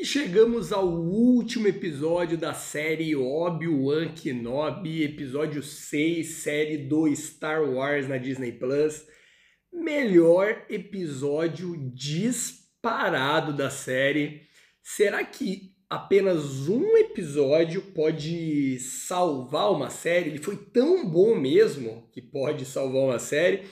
E chegamos ao último episódio da série Obi-Wan Kenobi, episódio 6, série do Star Wars na Disney Plus. Melhor episódio disparado da série. Será que apenas um episódio pode salvar uma série? Ele foi tão bom mesmo que pode salvar uma série.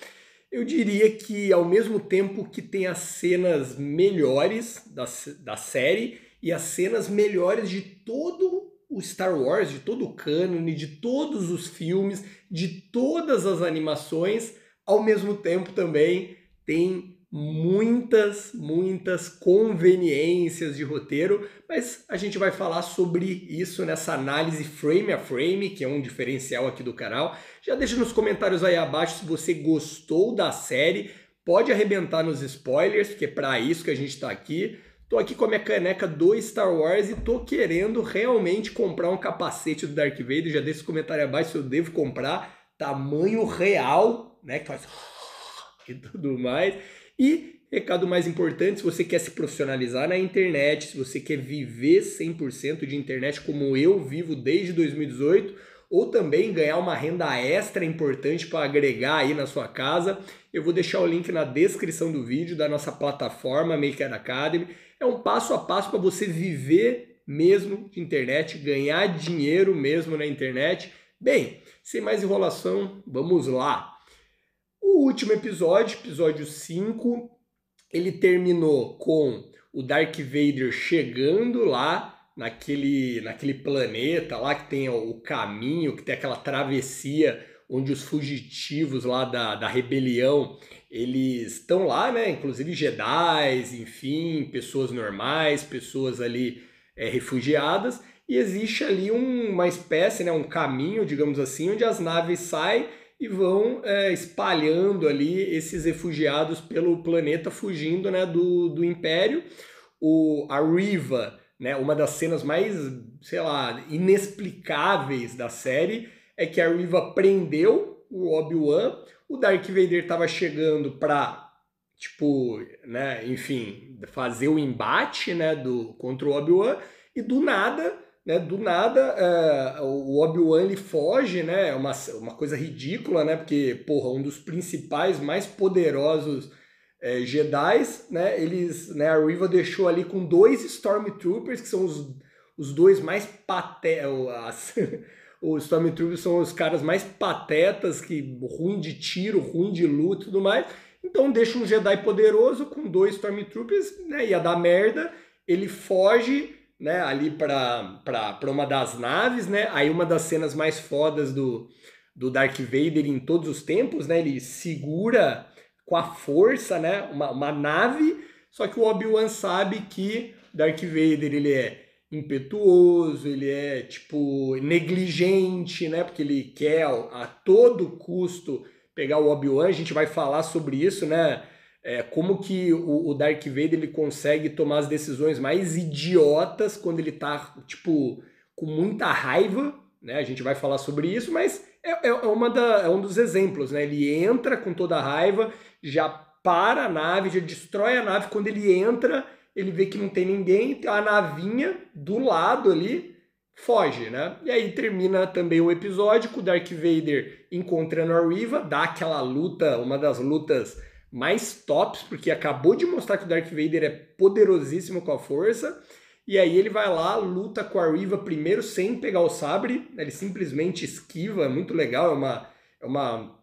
Eu diria que ao mesmo tempo que tem as cenas melhores da, da série e as cenas melhores de todo o Star Wars, de todo o cânone, de todos os filmes, de todas as animações, ao mesmo tempo também tem muitas, muitas conveniências de roteiro, mas a gente vai falar sobre isso nessa análise frame a frame, que é um diferencial aqui do canal. Já deixa nos comentários aí abaixo se você gostou da série, pode arrebentar nos spoilers, porque é para isso que a gente está aqui. Tô aqui com a minha caneca do Star Wars e tô querendo realmente comprar um capacete do Dark Vader. Já deixa o comentário abaixo se eu devo comprar. Tamanho real, né? Que faz e tudo mais. E, recado mais importante, se você quer se profissionalizar na internet, se você quer viver 100% de internet como eu vivo desde 2018, ou também ganhar uma renda extra importante para agregar aí na sua casa, eu vou deixar o link na descrição do vídeo da nossa plataforma Maker Academy. É um passo a passo para você viver mesmo de internet, ganhar dinheiro mesmo na internet. Bem, sem mais enrolação, vamos lá! O último episódio, episódio 5, ele terminou com o Darth Vader chegando lá naquele, naquele planeta lá que tem o caminho, que tem aquela travessia onde os fugitivos lá da, da rebelião, eles estão lá, né? Inclusive Jedi, enfim, pessoas normais, pessoas ali é, refugiadas. E existe ali um, uma espécie, né, um caminho, digamos assim, onde as naves saem e vão é, espalhando ali esses refugiados pelo planeta, fugindo né, do, do Império. O, a Riva, né, uma das cenas mais, sei lá, inexplicáveis da série, é que a Riva prendeu o Obi-Wan, o Dark Vader estava chegando para tipo, né, enfim, fazer o embate, né, do contra o Obi-Wan e do nada né? Do nada, é, o Obi-Wan ele foge, né? É uma, uma coisa ridícula, né? Porque, porra, um dos principais, mais poderosos é, Jedi, né? Eles, né? A Riva deixou ali com dois Stormtroopers, que são os, os dois mais paté... As, os Stormtroopers são os caras mais patetas, que ruim de tiro, ruim de luta e tudo mais. Então deixa um Jedi poderoso com dois Stormtroopers, né? Ia dar merda. Ele foge né, ali para uma das naves, né? Aí uma das cenas mais fodas do, do Darth Vader em todos os tempos, né? Ele segura com a força, né, uma, uma nave, só que o Obi-Wan sabe que Darth Vader, ele é impetuoso, ele é tipo negligente, né? Porque ele quer a todo custo pegar o Obi-Wan, a gente vai falar sobre isso, né? é, como que o, o, Darth Vader ele consegue tomar as decisões mais idiotas quando ele tá, tipo, com muita raiva, né? A gente vai falar sobre isso, mas é, é, é, uma da, é um dos exemplos, né? Ele entra com toda a raiva, já para a nave, já destrói a nave. Quando ele entra, ele vê que não tem ninguém, tem a navinha do lado ali, foge, né? E aí termina também o episódio com o Darth Vader encontrando a Riva, dá aquela luta, uma das lutas mais tops, porque acabou de mostrar que o Darth Vader é poderosíssimo com a força. E aí ele vai lá, luta com a Riva primeiro sem pegar o sabre, ele simplesmente esquiva, é muito legal, é uma é uma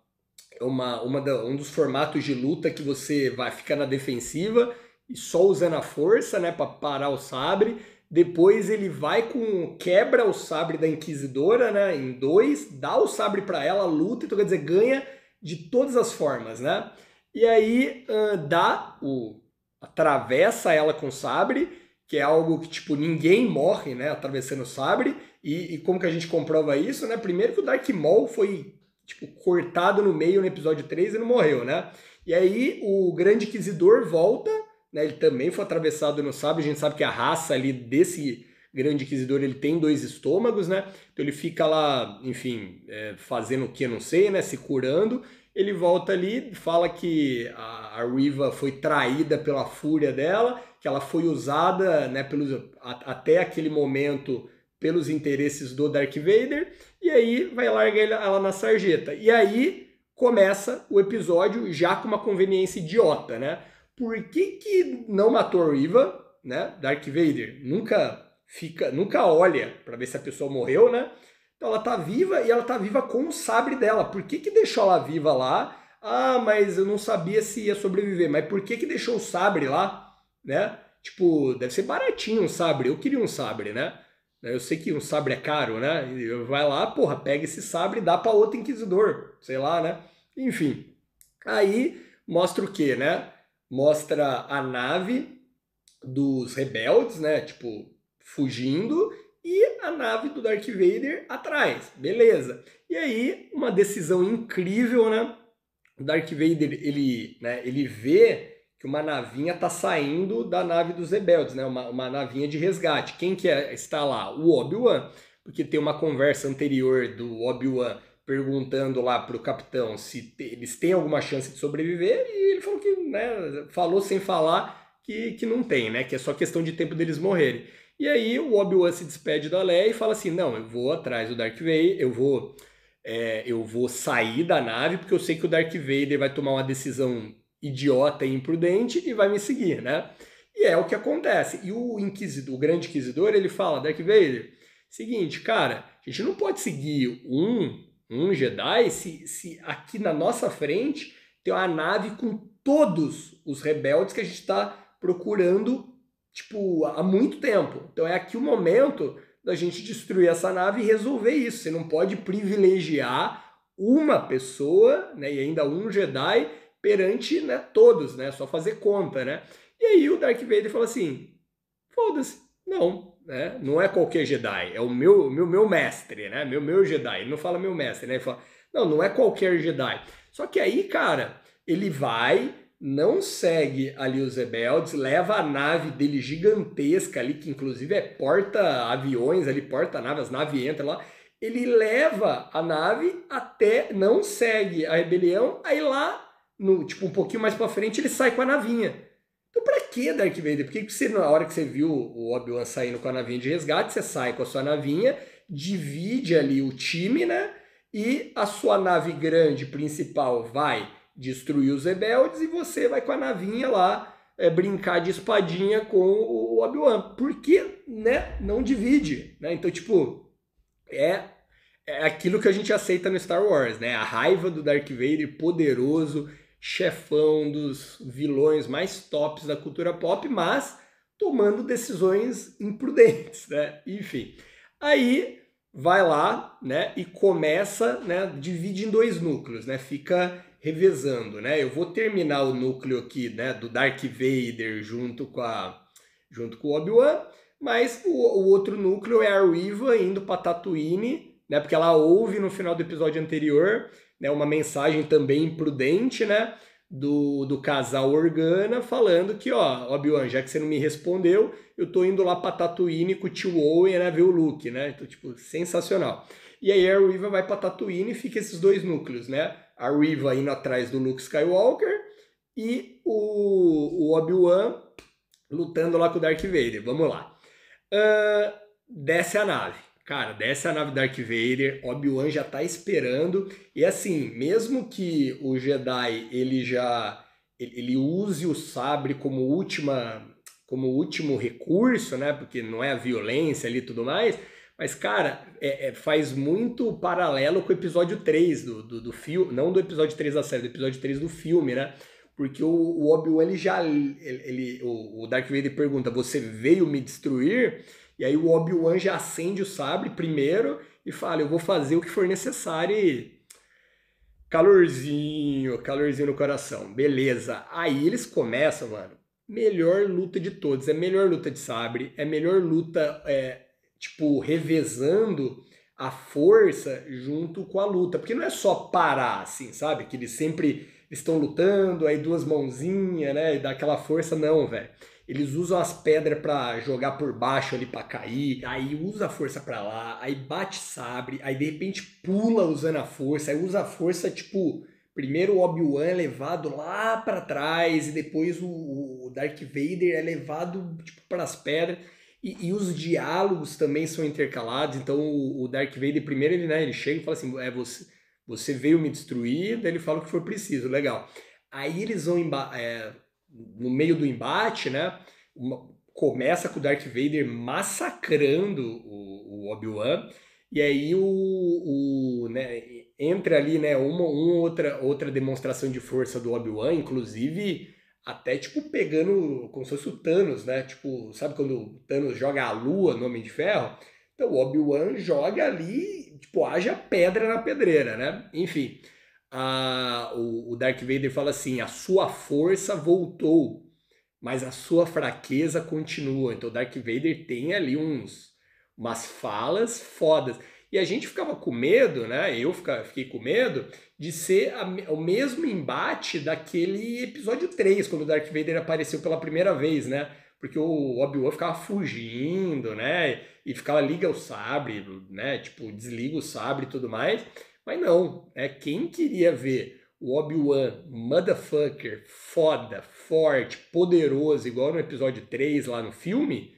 é uma, uma da, um dos formatos de luta que você vai ficar na defensiva e só usando a força, né, para parar o sabre. Depois ele vai com quebra o sabre da inquisidora, né, em dois, dá o sabre para ela, luta, então quer dizer, ganha de todas as formas, né? E aí uh, dá o. atravessa ela com sabre, que é algo que, tipo, ninguém morre, né? Atravessando o sabre. E, e, como que a gente comprova isso, né? Primeiro que o Dark Maul foi, tipo, cortado no meio no episódio 3 e não morreu, né? E aí o Grande Inquisidor volta, né? Ele também foi atravessado no sabre. A gente sabe que a raça ali desse grande inquisidor ele tem dois estômagos, né? Então ele fica lá, enfim, é, fazendo o que eu não sei, né? Se curando. Ele volta ali, fala que a, a Riva foi traída pela fúria dela, que ela foi usada né, pelos, a, até aquele momento pelos interesses do Darth Vader, e aí vai largar ela na sarjeta. E aí começa o episódio já com uma conveniência idiota, né? Por que, que não matou a Riva, né? Darth Vader nunca fica, nunca olha para ver se a pessoa morreu, né? Ela tá viva e ela tá viva com o sabre dela. Por que, que deixou ela viva lá? Ah, mas eu não sabia se ia sobreviver. Mas por que, que deixou o sabre lá? Né? Tipo, deve ser baratinho um sabre. Eu queria um sabre, né? Eu sei que um sabre é caro, né? Vai lá, porra, pega esse sabre e dá para outro inquisidor, sei lá, né? Enfim. Aí mostra o que né? Mostra a nave dos rebeldes, né? Tipo, fugindo e a nave do Darth Vader atrás. Beleza. E aí, uma decisão incrível, né? O Darth Vader, ele, né, ele vê que uma navinha tá saindo da nave dos rebeldes, né? Uma, uma navinha de resgate. Quem que é, está lá? O Obi-Wan. Porque tem uma conversa anterior do Obi-Wan perguntando lá pro capitão se eles têm alguma chance de sobreviver e ele falou que, né, falou sem falar que, que não tem, né? Que é só questão de tempo deles morrerem. E aí o Obi-Wan se despede da Leia e fala assim: não, eu vou atrás do Dark Vader, eu vou, é, eu vou sair da nave porque eu sei que o Dark Vader vai tomar uma decisão idiota e imprudente e vai me seguir, né? E é o que acontece. E o inquisidor, o grande inquisidor, ele fala: Dark Vader, seguinte, cara, a gente não pode seguir um um Jedi se, se aqui na nossa frente tem uma nave com todos os rebeldes que a gente está procurando tipo, há muito tempo. Então é aqui o momento da gente destruir essa nave e resolver isso. Você não pode privilegiar uma pessoa, né, e ainda um Jedi perante, né, todos, né? Só fazer conta, né? E aí o Dark Vader fala assim: "Foda-se, não, né? Não é qualquer Jedi, é o meu meu, meu mestre, né? Meu meu Jedi. Ele não fala meu mestre, né? Ele fala: "Não, não é qualquer Jedi". Só que aí, cara, ele vai não segue ali os rebeldes, leva a nave dele gigantesca ali, que inclusive é porta-aviões ali, porta-nave, as naves entram lá. Ele leva a nave até, não segue a rebelião, aí lá, no tipo um pouquinho mais pra frente, ele sai com a navinha. Então pra que Dark Vader? Por que você, na hora que você viu o Obi-Wan saindo com a navinha de resgate, você sai com a sua navinha, divide ali o time, né? E a sua nave grande principal vai destruir os rebeldes e você vai com a navinha lá é, brincar de espadinha com o Obi-Wan. Porque, né, não divide, né? Então, tipo, é, é aquilo que a gente aceita no Star Wars, né? A raiva do Dark Vader poderoso, chefão dos vilões mais tops da cultura pop, mas tomando decisões imprudentes, né? Enfim. Aí vai lá, né, e começa, né, divide em dois núcleos, né? Fica revezando, né? Eu vou terminar o núcleo aqui, né, do Darth Vader junto com a junto com o Obi-Wan, mas o, o, outro núcleo é a Riva indo para Tatooine, né? Porque ela ouve no final do episódio anterior, né, uma mensagem também imprudente, né, do, do casal Organa falando que, ó, Obi-Wan, já que você não me respondeu, eu tô indo lá para Tatooine com o tio Owen, né, ver o Luke, né? Então, tipo, sensacional. E aí a Riva vai para Tatooine e fica esses dois núcleos, né? a Riva indo atrás do Luke Skywalker e o, o Obi-Wan lutando lá com o Darth Vader. Vamos lá. Uh, desce a nave. Cara, desce a nave Darth Vader, Obi-Wan já tá esperando. E assim, mesmo que o Jedi ele já ele use o sabre como última como último recurso, né? Porque não é a violência ali e tudo mais, mas, cara, é, é, faz muito paralelo com o episódio 3 do, do, do filme, não do episódio 3 da série, do episódio 3 do filme, né? Porque o, o Obi-Wan, ele já, ele, ele, o Dark Vader pergunta, você veio me destruir? E aí o Obi-Wan já acende o sabre primeiro e fala, eu vou fazer o que for necessário e... Calorzinho, calorzinho no coração, beleza. Aí eles começam, mano, melhor luta de todos, é melhor luta de sabre, é melhor luta é, tipo, revezando a força junto com a luta. Porque não é só parar, assim, sabe? Que eles sempre estão lutando, aí duas mãozinhas, né? E dá aquela força, não, velho. Eles usam as pedras para jogar por baixo ali para cair, aí usa a força para lá, aí bate sabre, aí de repente pula usando a força, aí usa a força tipo primeiro o Obi-Wan é levado lá para trás e depois o, dark Vader é levado tipo para as pedras. E, e, os diálogos também são intercalados. Então o, o Dark Vader primeiro ele, né, ele chega e fala assim: é você, você veio me destruir. Daí ele fala o que for preciso, legal. Aí eles vão é, no meio do embate, né? Uma, começa com o Darth Vader massacrando o, o Obi-Wan. E aí o, o né, entra ali, né, uma, uma outra outra demonstração de força do Obi-Wan, inclusive até tipo pegando como se fosse o Thanos, né? Tipo, sabe quando o Thanos joga a lua no Homem de Ferro? Então o Obi-Wan joga ali, tipo, haja pedra na pedreira, né? Enfim, a, o, o Darth Vader fala assim: a sua força voltou, mas a sua fraqueza continua. Então o Darth Vader tem ali uns umas falas fodas. E a gente ficava com medo, né? Eu fiquei com medo de ser o mesmo embate daquele episódio 3, quando o Darth Vader apareceu pela primeira vez, né? Porque o Obi-Wan ficava fugindo, né? E ficava liga o sabre, né? Tipo, desliga o sabre e tudo mais. Mas não, né? Quem queria ver o Obi-Wan, motherfucker, foda, forte, poderoso, igual no episódio 3 lá no filme,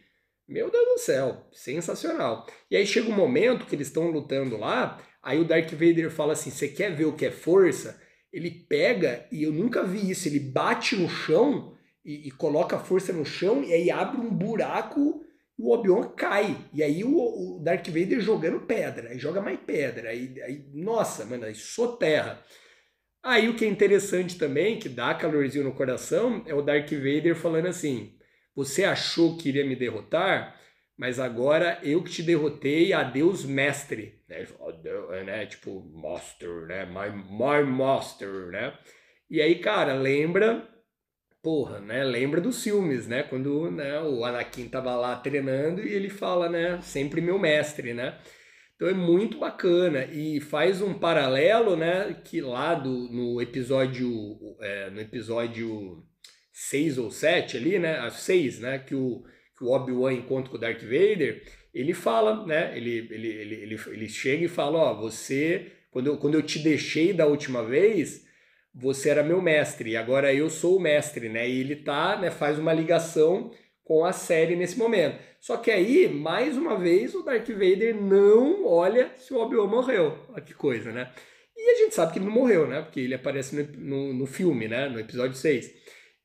meu Deus do céu, sensacional. E aí chega um momento que eles estão lutando lá, aí o Darth Vader fala assim: "Você quer ver o que é força?" Ele pega e eu nunca vi isso, ele bate no chão e, e coloca a força no chão e aí abre um buraco o Obi-Wan cai. E aí o, o Darth Vader jogando pedra, aí joga mais pedra, aí, aí nossa, mano, aí soterra. Aí o que é interessante também, que dá calorzinho no coração, é o Darth Vader falando assim: você achou que iria me derrotar, mas agora eu que te derrotei, adeus mestre. Né? né? Tipo, master, né? My, my master, né? E aí, cara, lembra... Porra, né? Lembra dos filmes, né? Quando né, o Anakin tava lá treinando e ele fala, né? Sempre meu mestre, né? Então é muito bacana e faz um paralelo, né? Que lá do, no episódio, é, no episódio 6 ou 7 ali, né? As 6, né? Que o, que o Obi-Wan encontra com o Darth Vader, ele fala, né? Ele, ele, ele, ele, ele chega e fala, ó, oh, você... Quando eu, quando eu te deixei da última vez, você era meu mestre, e agora eu sou o mestre, né? E ele tá, né, faz uma ligação com a série nesse momento. Só que aí, mais uma vez, o Darth Vader não olha se o Obi-Wan morreu. Olha que coisa, né? E a gente sabe que ele não morreu, né? Porque ele aparece no, no, no filme, né? No episódio 6.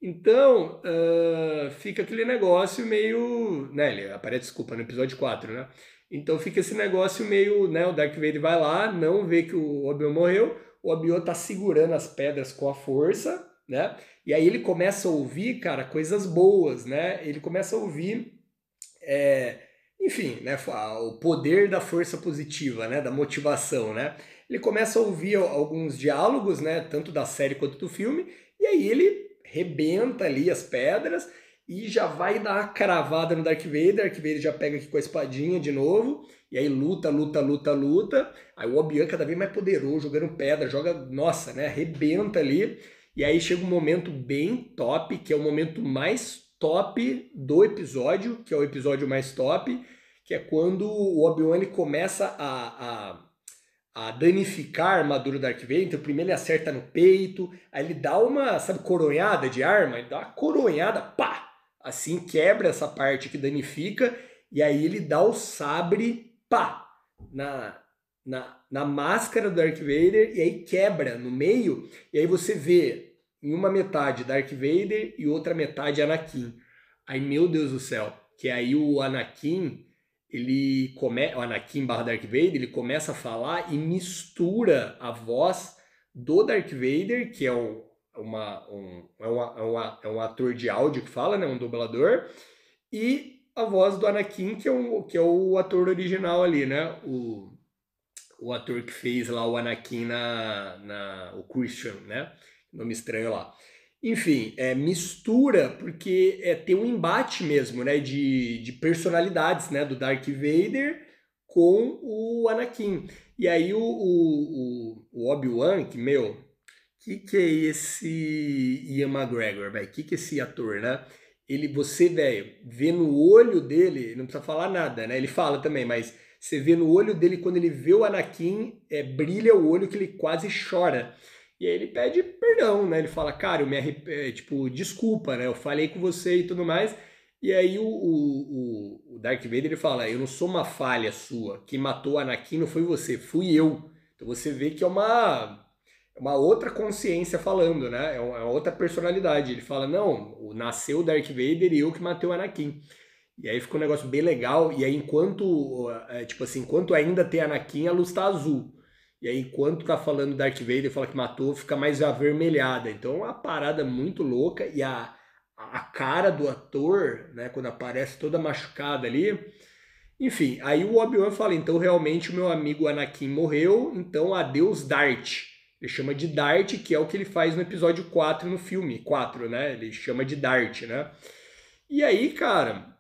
Então, uh, fica aquele negócio meio. Né, ele aparece, desculpa, no episódio 4, né? Então fica esse negócio meio, né? O Dark Vader vai lá, não vê que o Obi-Wan morreu, o Obi-Wan tá segurando as pedras com a força, né? E aí ele começa a ouvir, cara, coisas boas, né? Ele começa a ouvir, é, enfim, né? O poder da força positiva, né? Da motivação, né? Ele começa a ouvir alguns diálogos, né? Tanto da série quanto do filme, e aí ele rebenta ali as pedras e já vai dar a cravada no Dark Vader. Dark Vader já pega aqui com a espadinha de novo. E aí luta, luta, luta, luta. Aí o Obi-Wan cada vez mais poderoso, jogando pedra, joga, nossa, né? Arrebenta ali. E aí chega um momento bem top, que é o momento mais top do episódio, que é o episódio mais top, que é quando o Obi-Wan começa a, a a danificar a armadura do Dark Vader. Então, primeiro ele acerta no peito, aí ele dá uma, sabe, coronhada de arma, ele dá uma coronhada, pá! Assim quebra essa parte que danifica, e aí ele dá o sabre, pá! Na, na, na máscara do Darth Vader, e aí quebra no meio, e aí você vê em uma metade Darth Vader e outra metade Anakin. Aí, meu Deus do céu, que aí o Anakin ele começa, o Anakin barra Darth Vader, ele começa a falar e mistura a voz do Darth Vader, que é um, uma, um, é, é, uma, é, um ator de áudio que fala, né, um dublador, e a voz do Anakin, que é, um, que é o ator original ali, né, o, o ator que fez lá o Anakin na, na o Christian, né, nome estranho lá. Enfim, é, mistura, porque é, tem um embate mesmo, né? De, de personalidades, né? Do Darth Vader com o Anakin. E aí o, o, o Obi-Wan, que, meu, que que é esse Ian McGregor, velho? Que que é esse ator, né? Ele, você, velho, vê no olho dele, não precisa falar nada, né? Ele fala também, mas você vê no olho dele, quando ele vê o Anakin, é, brilha o olho que ele quase chora. E aí ele pede perdão, né? Ele fala, cara, eu me arrep... É, tipo, desculpa, né? Eu falei com você e tudo mais. E aí o, o, o Darth Vader ele fala, eu não sou uma falha sua, que matou Anakin não foi você, fui eu. Então você vê que é uma é uma outra consciência falando, né? É uma é outra personalidade. Ele fala, não, nasceu o Darth Vader e eu que matei o Anakin. E aí ficou um negócio bem legal. E aí enquanto, tipo assim, enquanto ainda tem Anakin, a luz tá azul. E aí, enquanto tá falando Darth Vader fala que matou, fica mais avermelhada. Então, é uma parada muito louca. E a, a cara do ator, né, quando aparece toda machucada ali. Enfim, aí o Obi-Wan fala: então realmente o meu amigo Anakin morreu, então adeus Dart. Ele chama de Dart, que é o que ele faz no episódio 4 no filme. 4, né? Ele chama de Dart, né? E aí, cara,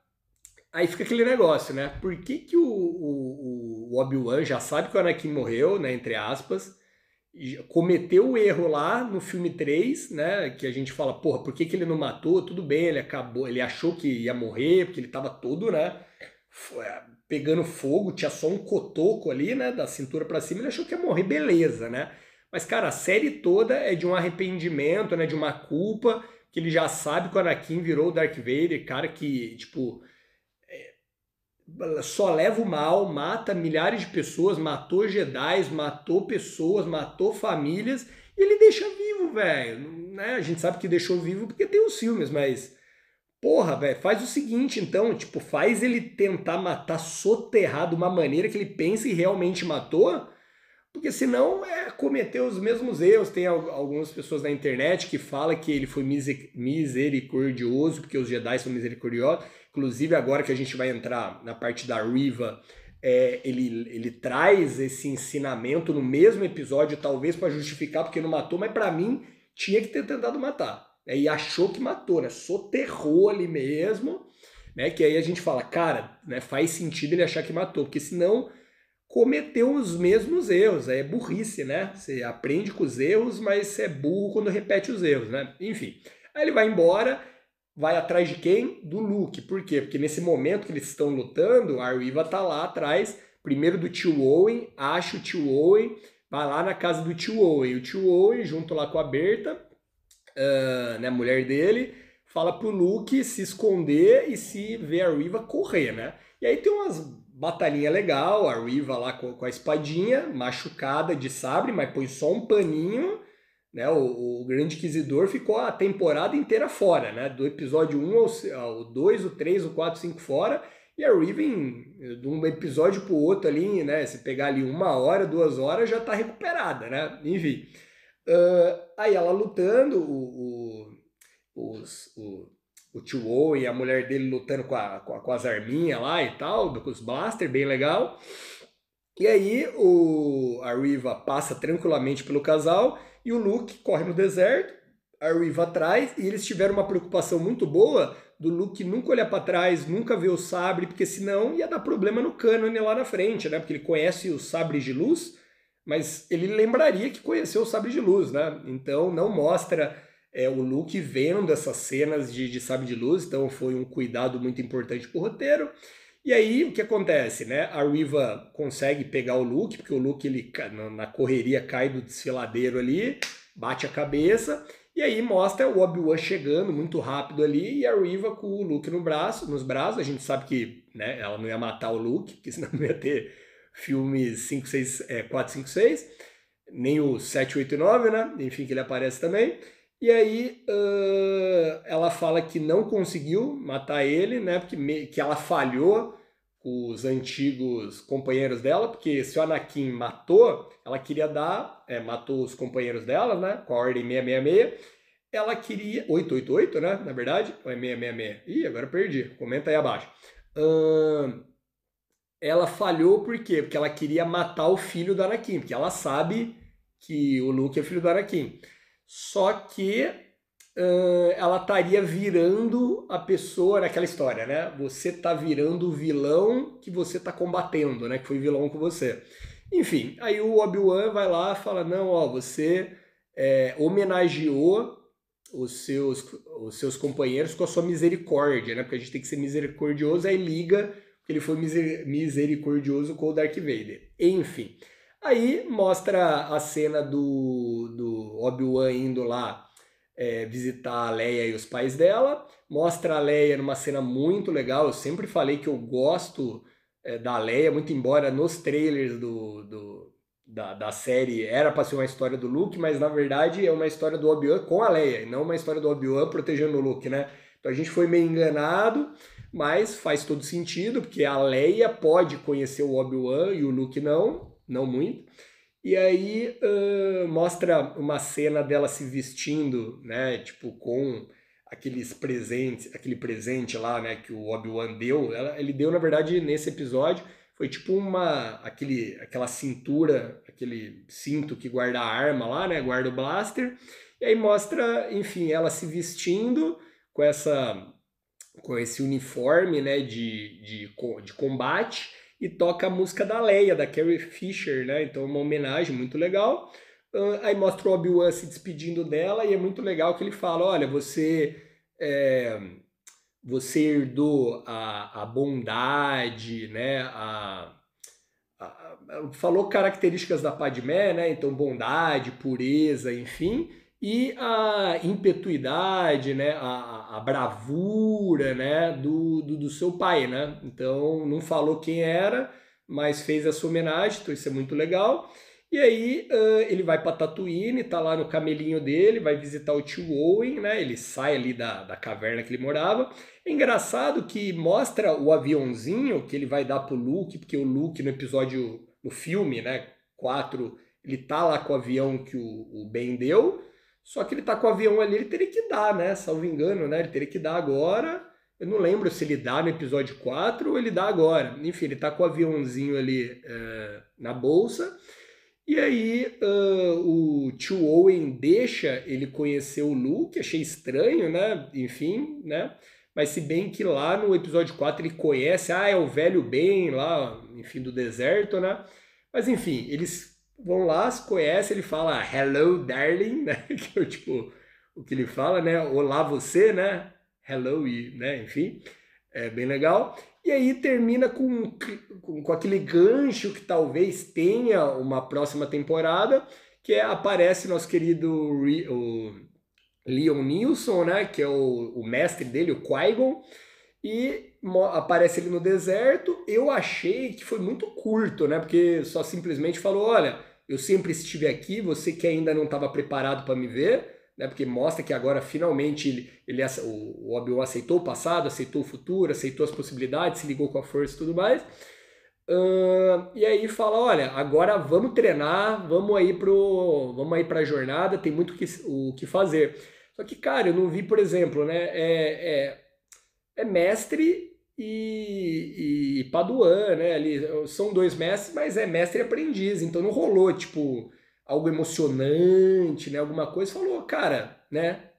aí fica aquele negócio, né? Por que, que o, o, o Obi-Wan já sabe que o Anakin morreu, né? Entre aspas, cometeu o erro lá no filme 3, né? Que a gente fala, porra, por que, que ele não matou? Tudo bem, ele acabou, ele achou que ia morrer, porque ele tava todo, né? É, pegando fogo, tinha só um cotoco ali, né? Da cintura para cima, ele achou que ia morrer, beleza, né? Mas, cara, a série toda é de um arrependimento, né? De uma culpa, que ele já sabe que o Anakin virou o Darth Vader, cara, que, tipo, só leva o mal, mata milhares de pessoas, matou jedis, matou pessoas, matou famílias, e ele deixa vivo, velho. Né? A gente sabe que deixou vivo porque tem os filmes, mas. Porra, velho, faz o seguinte então, tipo, faz ele tentar matar soterrado de uma maneira que ele pense e realmente matou, porque senão é cometer os mesmos erros. Tem algumas pessoas na internet que falam que ele foi misericordioso, porque os Jedi são misericordiosos. Inclusive, agora que a gente vai entrar na parte da Riva, é, ele, ele traz esse ensinamento no mesmo episódio, talvez para justificar porque não matou, mas para mim tinha que ter tentado matar. Né? E achou que matou, né? Soterrou ali mesmo, né? Que aí a gente fala, cara, né? faz sentido ele achar que matou, porque senão cometeu os mesmos erros. É burrice, né? Você aprende com os erros, mas você é burro quando repete os erros, né? Enfim. Aí ele vai embora vai atrás de quem? Do Luke. Por quê? Porque nesse momento que eles estão lutando, a Riva tá lá atrás, primeiro do tio Owen, acha o tio Owen, vai lá na casa do tio Owen. O tio Owen, junto lá com a Berta, uh, né, mulher dele, fala pro Luke se esconder e se ver a Riva correr, né? E aí tem umas batalhinha legal, a Riva lá com, com a espadinha, machucada de sabre, mas põe só um paninho né? O, o, grande inquisidor ficou a temporada inteira fora, né? Do episódio 1 ao 2, o 3, o 4, 5 fora. E a Riven, de um episódio para o outro ali, né? Se pegar ali uma hora, duas horas, já está recuperada, né? Enfim. Uh, aí ela lutando, o, o, os, o, o Tio e a mulher dele lutando com, a, com, a, com as arminhas lá e tal, com os blaster, bem legal. E aí o, a Riva passa tranquilamente pelo casal e o Luke corre no deserto, a Riva atrás, e eles tiveram uma preocupação muito boa do Luke nunca olhar para trás, nunca ver o sabre, porque senão ia dar problema no cânone lá na frente, né? Porque ele conhece os sabres de luz, mas ele lembraria que conheceu o sabre de luz, né? Então não mostra é, o Luke vendo essas cenas de, de sabre de luz, então foi um cuidado muito importante pro roteiro. E aí o que acontece, né? A Riva consegue pegar o Luke, porque o Luke ele na correria cai do desfiladeiro ali, bate a cabeça e aí mostra o Obi-Wan chegando muito rápido ali e a Riva com o Luke no braço, nos braços. A gente sabe que, né, ela não ia matar o Luke, porque senão não ia ter filme 5, 6, é, 4, 5, 6, nem o 7, 8 e 9, né? Enfim, que ele aparece também. E aí uh, ela fala que não conseguiu matar ele, né? Porque me, que ela falhou com os antigos companheiros dela, porque se o Anakin matou, ela queria dar, é, matou os companheiros dela, né? Com a ordem 666 ela queria. 888, né? Na verdade, ou é 666? Ih, agora perdi. Comenta aí abaixo. Hum, ela falhou por quê? Porque ela queria matar o filho do Anakin, porque ela sabe que o Luke é filho do Anakin só que uh, ela estaria virando a pessoa naquela história, né? Você está virando o vilão que você está combatendo, né? Que foi vilão com você. Enfim, aí o Obi-Wan vai lá fala, não, ó, você é, homenageou os seus, os seus companheiros com a sua misericórdia, né? Porque a gente tem que ser misericordioso, aí liga que ele foi misericordioso com o Dark Vader. Enfim, Aí mostra a cena do, do Obi-Wan indo lá é, visitar a Leia e os pais dela. Mostra a Leia numa cena muito legal. Eu sempre falei que eu gosto é, da Leia, muito embora nos trailers do, do da, da, série era para ser uma história do Luke, mas na verdade é uma história do Obi-Wan com a Leia, e não uma história do Obi-Wan protegendo o Luke, né? Então a gente foi meio enganado, mas faz todo sentido, porque a Leia pode conhecer o Obi-Wan e o Luke não, não muito. E aí uh, mostra uma cena dela se vestindo, né? Tipo, com aqueles presentes, aquele presente lá, né? Que o Obi-Wan deu. Ela, ele deu, na verdade, nesse episódio. Foi tipo uma. Aquele, aquela cintura, aquele cinto que guarda a arma lá, né? Guarda o blaster. E aí mostra, enfim, ela se vestindo com essa com esse uniforme né, de, de, de combate e toca a música da Leia, da Carrie Fisher, né? Então é uma homenagem muito legal. Aí mostra o Obi-Wan se despedindo dela e é muito legal que ele fala, olha, você... É, você herdou a, a bondade, né? A, a, falou características da Padmé, né? Então bondade, pureza, enfim e a impetuidade, né, a, a bravura, né, do, do, do, seu pai, né? Então não falou quem era, mas fez essa homenagem, então isso é muito legal. E aí uh, ele vai para Tatooine, tá lá no camelinho dele, vai visitar o tio Owen, né? Ele sai ali da, da caverna que ele morava. É engraçado que mostra o aviãozinho que ele vai dar pro Luke, porque o Luke no episódio, no filme, né, 4, ele tá lá com o avião que o, o Ben deu, só que ele tá com o avião ali, ele teria que dar, né? Salvo engano, né? Ele teria que dar agora. Eu não lembro se ele dá no episódio 4 ou ele dá agora. Enfim, ele tá com o aviãozinho ali é, na bolsa. E aí uh, o tio Owen deixa ele conhecer o Luke, achei estranho, né? Enfim, né? Mas se bem que lá no episódio 4 ele conhece, ah, é o velho bem lá, enfim, do deserto, né? Mas enfim, eles vão lá, se conhecem, ele fala hello darling, né? Que é tipo o que ele fala, né? Olá você, né? Hello e, né? Enfim, é bem legal. E aí termina com, com, com aquele gancho que talvez tenha uma próxima temporada, que é, aparece nosso querido Re, o Leon Nilson, né? Que é o, o mestre dele, o Qui-Gon. E aparece ele no deserto. Eu achei que foi muito curto, né? Porque só simplesmente falou: olha, eu sempre estive aqui, você que ainda não estava preparado para me ver, né? Porque mostra que agora finalmente ele, ele o Obi-Wan aceitou o passado, aceitou o futuro, aceitou as possibilidades, se ligou com a força e tudo mais. Uh, e aí fala, olha, agora vamos treinar, vamos aí pro, vamos aí para jornada, tem muito que, o que fazer. Só que cara, eu não vi, por exemplo, né? É, é, é mestre e, e Paduan, né? Ali, são dois mestres, mas é mestre e aprendiz, então não rolou, tipo, algo emocionante, né? Alguma coisa, falou, cara, né?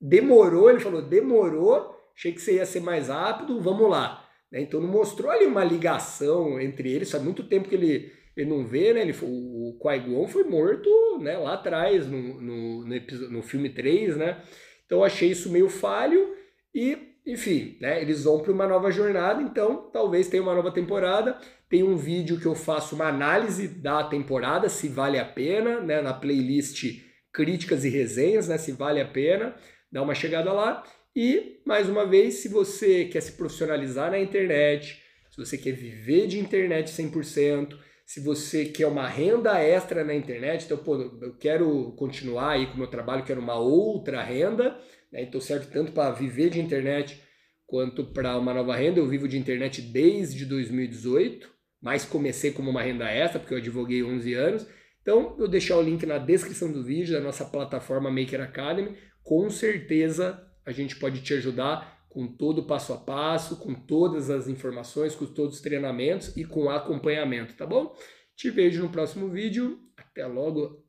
Demorou, ele falou, demorou, achei que você ia ser mais rápido, vamos lá. Né, então não mostrou ali uma ligação entre eles, faz muito tempo que ele, ele não vê, né? Ele o Qui-Gon foi morto né, lá atrás, no, no, no, no filme 3, né? Então achei isso meio falho e enfim, né, eles vão para uma nova jornada, então talvez tenha uma nova temporada. Tem um vídeo que eu faço uma análise da temporada, se vale a pena, né, na playlist Críticas e Resenhas, né, se vale a pena, dá uma chegada lá. E, mais uma vez, se você quer se profissionalizar na internet, se você quer viver de internet 100%, se você quer uma renda extra na internet, então, pô, eu quero continuar aí com o meu trabalho, quero uma outra renda, né? Então serve tanto para viver de internet quanto para uma nova renda. Eu vivo de internet desde 2018, mas comecei como uma renda extra, porque eu advoguei 11 anos. Então, eu deixar o link na descrição do vídeo da nossa plataforma Maker Academy. Com certeza a gente pode te ajudar com todo o passo a passo, com todas as informações, com todos os treinamentos e com acompanhamento, tá bom? Te vejo no próximo vídeo. Até logo.